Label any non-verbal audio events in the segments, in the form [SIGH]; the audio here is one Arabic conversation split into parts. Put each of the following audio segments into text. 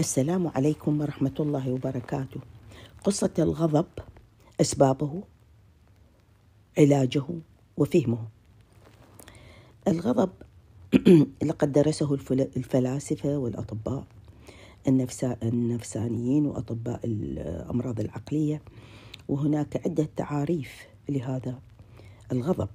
السلام عليكم ورحمة الله وبركاته قصة الغضب أسبابه علاجه وفهمه الغضب [CLEARS THROAT] لقد درسه الفلاسفة والأطباء النفسانيين وأطباء الأمراض العقلية وهناك عدة تعاريف لهذا الغضب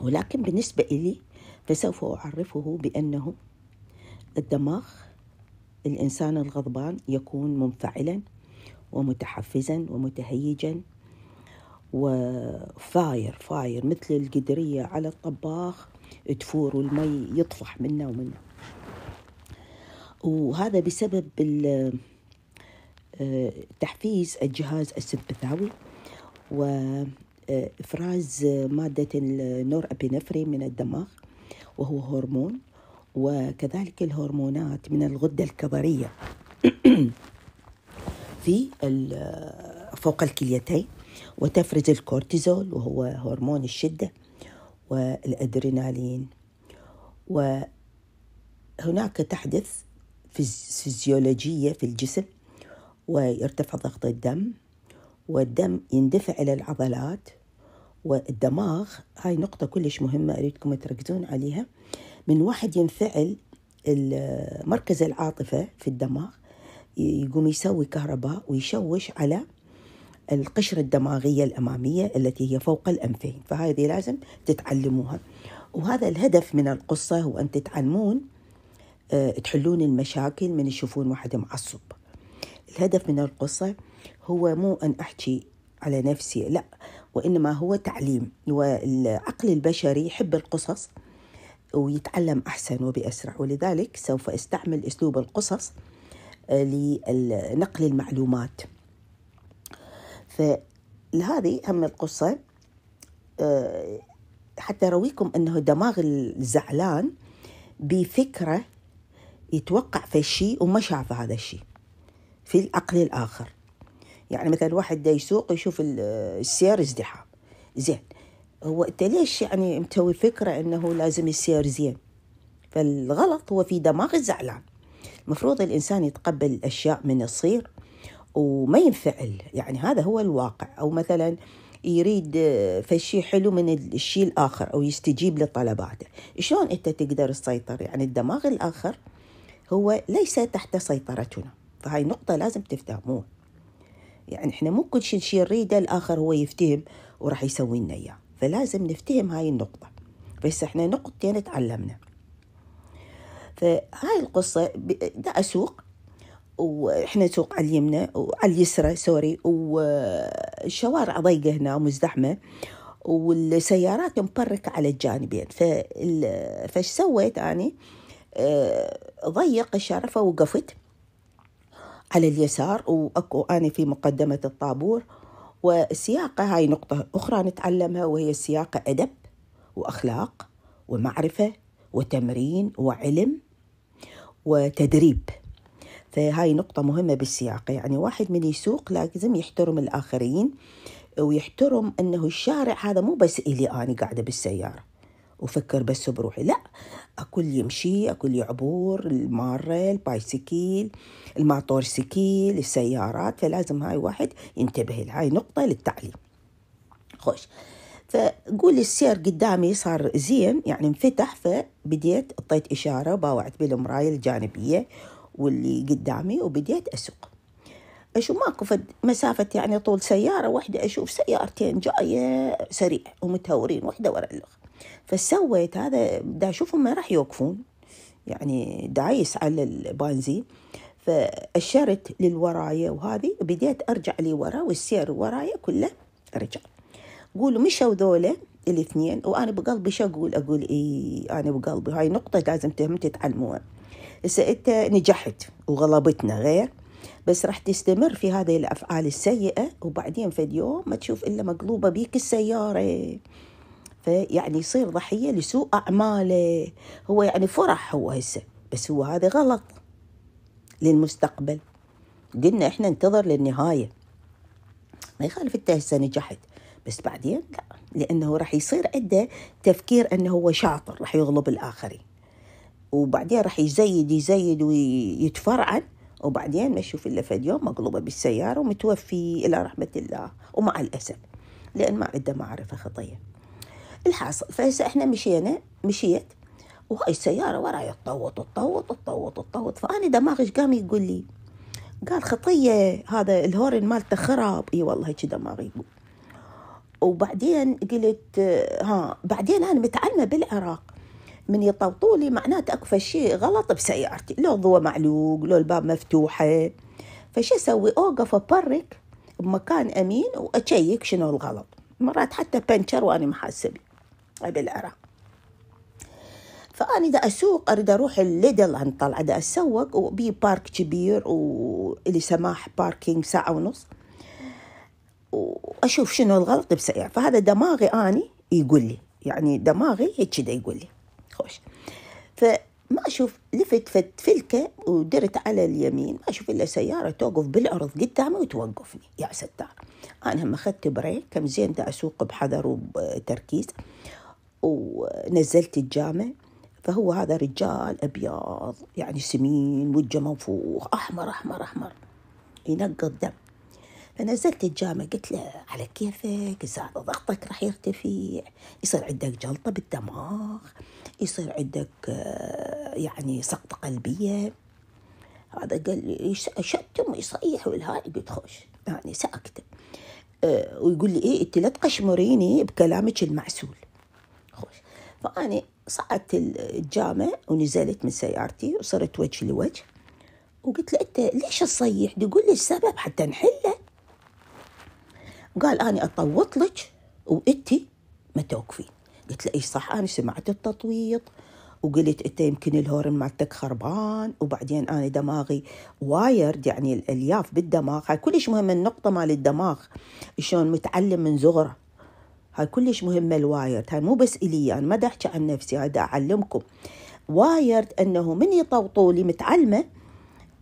ولكن بالنسبة إلي فسوف أعرفه بأنه الدماغ الإنسان الغضبان يكون منفعلا ومتحفزا ومتهيجا وفاير فاير مثل القدرية على الطباخ تفور والمي يطفح منه ومنه وهذا بسبب آه، تحفيز الجهاز السبتاوي وإفراز مادة النور أبينفرين من الدماغ وهو هرمون وكذلك الهرمونات من الغدة الكظرية [CLEARS THROAT] في فوق الكليتين وتفرز الكورتيزول وهو هرمون الشدة والأدرينالين وهناك تحدث فيزيولوجية في الجسم ويرتفع ضغط الدم والدم يندفع إلى العضلات والدماغ هاي نقطة كلش مهمة أريدكم تركزون عليها من واحد ينفعل مركز العاطفة في الدماغ يقوم يسوي كهرباء ويشوش على القشرة الدماغية الأمامية التي هي فوق الأنفين فهذه لازم تتعلموها وهذا الهدف من القصة هو أن تتعلمون آه، تحلون المشاكل من تشوفون واحد معصب الهدف من القصة هو مو أن أحكي على نفسي لا وإنما هو تعليم والعقل البشري يحب القصص ويتعلم أحسن وبأسرع ولذلك سوف أستعمل أسلوب القصص آه، لنقل المعلومات فهذه أهم القصة آه، حتى أرويكم أنه دماغ الزعلان بفكرة يتوقع في شيء وما شاف هذا الشيء في العقل الآخر يعني مثلا واحد يسوق يشوف السيارة ازدحام زين هو انت ليش يعني متوي فكره انه لازم يصير زين فالغلط هو في دماغ الزعلان المفروض الانسان يتقبل الاشياء من يصير وما ينفعل يعني هذا هو الواقع او مثلا يريد آه، فشي حلو من الشيء الاخر او يستجيب لطلباته شلون انت تقدر تسيطر يعني الدماغ الاخر هو ليس تحت سيطرتنا فهاي نقطه لازم تفهموها يعني احنا مو كل شيء نريده الاخر هو يفتهم وراح يسوي لنا اياه فلازم نفتهم هاي النقطة بس احنا نقطتين تعلمنا فهاي القصة دا أسوق واحنا نسوق على اليمنى وعلى اليسرى سوري والشوارع ضيقة هنا ومزدحمة والسيارات مبركة على الجانبين فال... فش سويت أنا ضيق الشارع فوقفت على اليسار وأكو أنا في مقدمة الطابور والسياقة هاي نقطة أخرى نتعلمها وهي السياقة أدب وأخلاق ومعرفة وتمرين وعلم وتدريب فهاي نقطة مهمة بالسياقة يعني واحد من يسوق لازم يحترم الآخرين ويحترم أنه الشارع هذا مو بس إلي أنا قاعدة بالسيارة وفكر بس بروحي لا أكل يمشي أكل يعبور المارة البايسكيل الماطور سكيل السيارات فلازم هاي واحد ينتبه لهاي نقطة للتعليم خوش فقول السير قدامي صار زين يعني انفتح فبديت اعطيت إشارة وباوعت بالمراية الجانبية واللي قدامي وبديت أسوق اشوف ماكو فد مسافة يعني طول سيارة واحدة أشوف سيارتين جاية سريع ومتهورين واحدة ورا الأخرى فسويت هذا دا أشوفهم ما راح يوقفون يعني دايس على البانزي فأشرت للوراية وهذه بديت أرجع لي ورا والسير ورايا كله رجع قولوا مشوا ذولا الاثنين وأنا بقلبي شو أقول أقول اي أنا بقلبي هاي نقطة لازم تهم تتعلموها هسه أنت نجحت وغلبتنا غير بس راح تستمر في هذه الأفعال السيئة وبعدين في اليوم ما تشوف إلا مقلوبة بيك السيارة فيعني يصير ضحية لسوء أعماله هو يعني فرح هو هسه بس هو هذا غلط للمستقبل قلنا احنا ننتظر للنهاية ما يخالف انت هسه نجحت بس بعدين لا لأنه راح يصير عنده تفكير أنه هو شاطر راح يغلب الآخرين وبعدين راح يزيد يزيد ويتفرعن وبعدين ما يشوف الا فد يوم مقلوبه بالسياره ومتوفي الى رحمه الله ومع الاسف لان ما عنده معرفه خطيه الحاصل فهسه احنا مشينا مشيت وهاي السيارة وراي تطوط تطوط تطوط تطوط فأنا دماغي قام يقول لي قال خطية هذا الهورن مالته خراب اي والله هيك دماغي يقول وبعدين قلت ها بعدين انا متعلمه بالعراق من يطوطوا لي معناته اكو شيء غلط بسيارتي لو ضوء معلوق لو الباب مفتوحه فشو اسوي اوقف ابرك بمكان امين واشيك شنو الغلط مرات حتى بنشر وانا محاسبه بالعراق فأنا دا أسوق أريد أروح الليدل عن طلعة دا أسوق وبي بارك كبير وإلي سماح باركينج ساعة ونص وأشوف شنو الغلط بسيارة فهذا دماغي أني يقول لي يعني دماغي هيك دا يقول لي خوش فما أشوف لفت فت فلكة ودرت على اليمين ما أشوف إلا سيارة توقف بالأرض قدامي وتوقفني يا ستار أنا هم أخذت بريك كم زين دا أسوق بحذر وبتركيز ونزلت الجامع فهو هذا رجال أبيض يعني سمين وجه منفوخ أحمر أحمر أحمر ينقط دم فنزلت الجامع قلت له على كيفك إذا ضغطك راح يرتفع يصير عندك جلطة بالدماغ يصير عندك آه، يعني سقطة قلبية هذا قال لي شتم ويصيح والهاي قلت خوش يعني ساكته آه، ويقول لي ايه انت لا تقشمريني بكلامك المعسول خوش فاني صعدت الجامع ونزلت من سيارتي وصرت وجه لوجه وقلت له أنت ليش تصيح تقول لي السبب حتى نحله قال أنا أطوط لك وأنتي ما توقفين قلت له اي صح انا سمعت التطويط وقلت انت يمكن الهورن مالتك خربان وبعدين انا دماغي وايرد يعني الالياف بالدماغ هاي كلش مهم النقطه مال الدماغ شلون متعلم من صغره هاي آه، كلش مهمه الوايرد هاي مو بس الي انا ما احكي عن نفسي هاي اعلمكم وايرد انه من يطوطولي متعلمه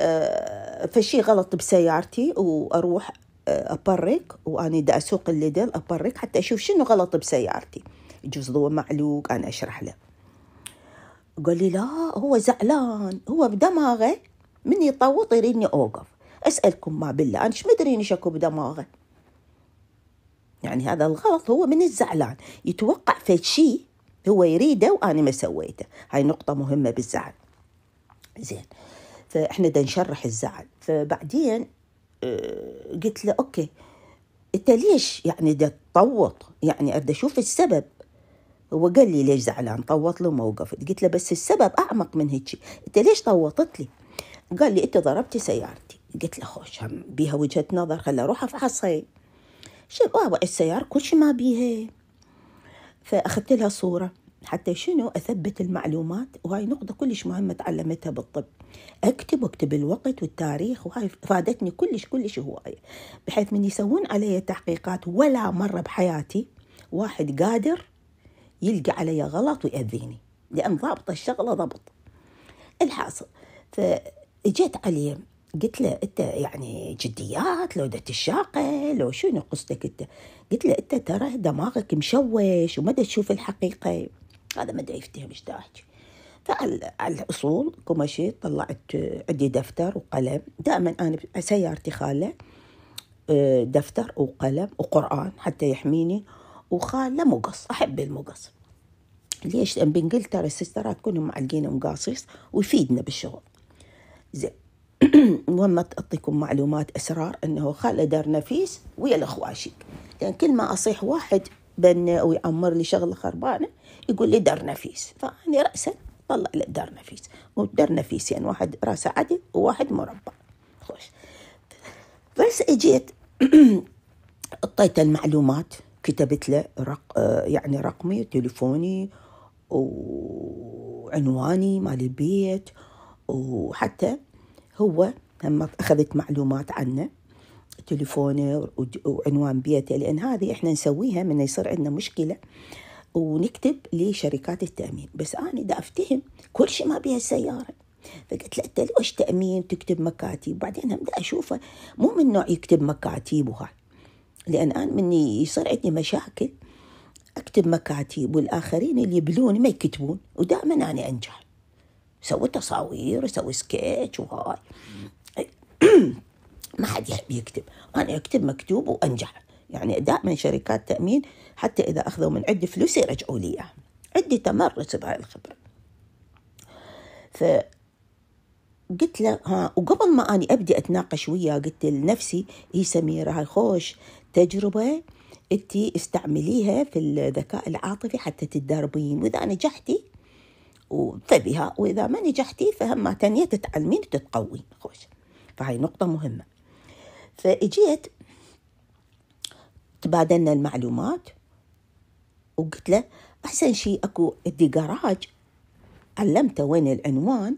آه، فشي غلط بسيارتي واروح آه، ابرك واني دا اسوق الليدل ابرك حتى اشوف شنو غلط بسيارتي يجوز ضوء معلوق انا اشرح له قال لي لا هو زعلان هو بدماغه من يطوط يريدني اوقف اسالكم ما بالله انا شو مدري ايش اكو بدماغه يعني هذا الغلط هو من الزعلان يتوقع في شيء هو يريده وأنا ما سويته هاي نقطة مهمة بالزعل زين فإحنا دا نشرح الزعل فبعدين آه، قلت له أوكي أنت ليش يعني دا تطوط يعني أريد أشوف السبب هو قال لي ليش زعلان طوط له موقف قلت له بس السبب أعمق من هيك أنت ليش طوطت لي قال لي أنت ضربتي سيارتي قلت له خوش هم بيها وجهة نظر خلا أروح أفحصها السيارة كل شي ما بيها فأخذت لها صورة حتى شنو أثبت المعلومات وهاي نقطة كلش مهمة تعلمتها بالطب أكتب وأكتب الوقت والتاريخ وهاي فادتني كلش كلش هواية بحيث من يسوون علي تحقيقات ولا مرة بحياتي واحد قادر يلقى علي غلط ويأذيني لأن ضابطة الشغلة ضبط الحاصل فإجيت عليه قلت له انت يعني جديات لو دا تشاقه لو شنو قصدك انت قلت له انت ترى دماغك مشوش وما تشوف الحقيقه هذا ما يفتهم ايش احكي فعلى الاصول قمشي طلعت عندي دفتر وقلم دائما انا سيارتي خاله آه، دفتر وقلم وقران حتى يحميني وخاله مقص احب المقص ليش لان بانجلترا السيسترات كلهم معلقين مقاصيص ويفيدنا بالشغل زين [CLEARS THROAT] مهمة أعطيكم معلومات أسرار أنه خالة دار نفيس ويا الأخواشي لأن يعني كل ما أصيح واحد بن ويعمر لي شغلة خربانة يقول لي دار نفيس فاني رأسا طلع له دار نفيس ودار نفيسين يعني واحد رأسه عدل وواحد مربع خوش بس اجيت [CLEARS THROAT] اعطيته المعلومات كتبت له رق... يعني رقمي وتليفوني وعنواني مال البيت وحتى هو لما أخذت معلومات عنه تليفونه وعنوان بيته لأن هذه إحنا نسويها من يصير عندنا مشكلة ونكتب لشركات التأمين بس أنا دا أفتهم كل شيء ما بيها السيارة فقلت له أنت ليش تأمين تكتب مكاتب بعدين هم أشوفه مو من نوع يكتب مكاتب وهاي لأن أنا مني يصير عندي مشاكل أكتب مكاتب والآخرين اللي يبلوني ما يكتبون ودائما أنا أنجح يسوي تصاوير يسوي سكتش وهاي [CLEARS THROAT] ما حد يحب يكتب انا اكتب مكتوب وانجح يعني دائما شركات تامين حتى اذا اخذوا من عندي فلوس يرجعوا لي اياها عندي تمرس بهاي الخبره ف قلت له ها وقبل ما أني أبدي أتناقش وياه قلت لنفسي هي سميرة هاي خوش تجربة أنت استعمليها في الذكاء العاطفي حتى تتدربين وإذا نجحتي وتبيها وإذا ما نجحتي فهم تانية تتعلمين وتتقوين خوش فهاي نقطة مهمة فإجيت تبادلنا المعلومات وقلت له أحسن شيء أكو عندي جراج علمته وين العنوان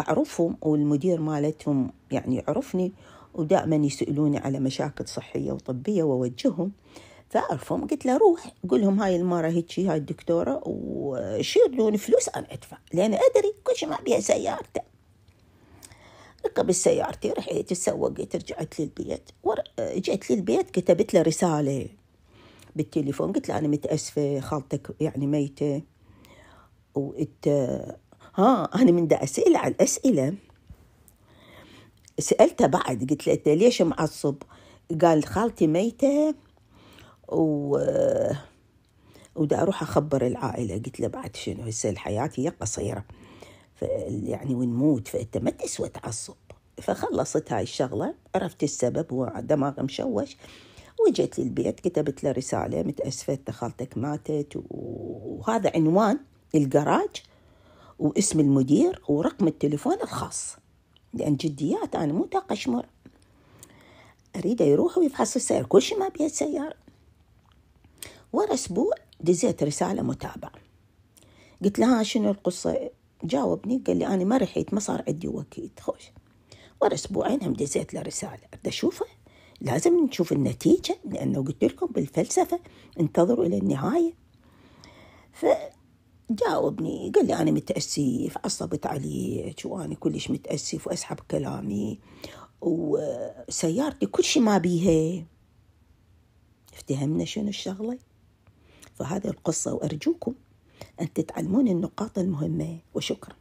أعرفهم والمدير مالتهم يعني يعرفني ودائما يسألوني على مشاكل صحية وطبية وأوجههم تعرفهم قلت له روح قول لهم هاي المرة هيك هاي الدكتورة لون فلوس أنا أدفع لأن أدري كل شيء ما بيها سيارته ركب سيارتي رحت سوقت رجعت للبيت ور... جيت للبيت كتبت له رسالة بالتليفون قلت له أنا متأسفة خالتك يعني ميتة وانت ها أنا من دا أسئلة عن أسئلة سألته بعد قلت له أنت ليش معصب قال خالتي ميتة و ودا أروح أخبر العائلة قلت له بعد شنو هسه الحياة هي قصيرة يعني ونموت فأنت ما تسوى تعصب فخلصت هاي الشغلة عرفت السبب هو دماغ مشوش وجيت للبيت كتبت له رسالة متأسفة خالتك ماتت وهذا عنوان الجراج واسم المدير ورقم التليفون الخاص لأن جديات أنا مو طاقة شمر أريده يروح ويفحص السيارة كل شيء ما بيها السيارة ورا أسبوع دزيت رسالة متابعة قلت لها شنو القصة جاوبني قال لي أنا ما رحيت ما صار عندي وكيل خوش ورا أسبوعين هم دزيت له رسالة بدي أشوفه لازم نشوف النتيجة لأنه قلت لكم بالفلسفة انتظروا إلى النهاية فجاوبني قال لي أنا متأسف عصبت عليك وأنا كلش متأسف وأسحب كلامي وسيارتي كل شي ما بيها افتهمنا شنو الشغله حفظ هذه القصة وأرجوكم أن تتعلمون النقاط المهمة وشكرا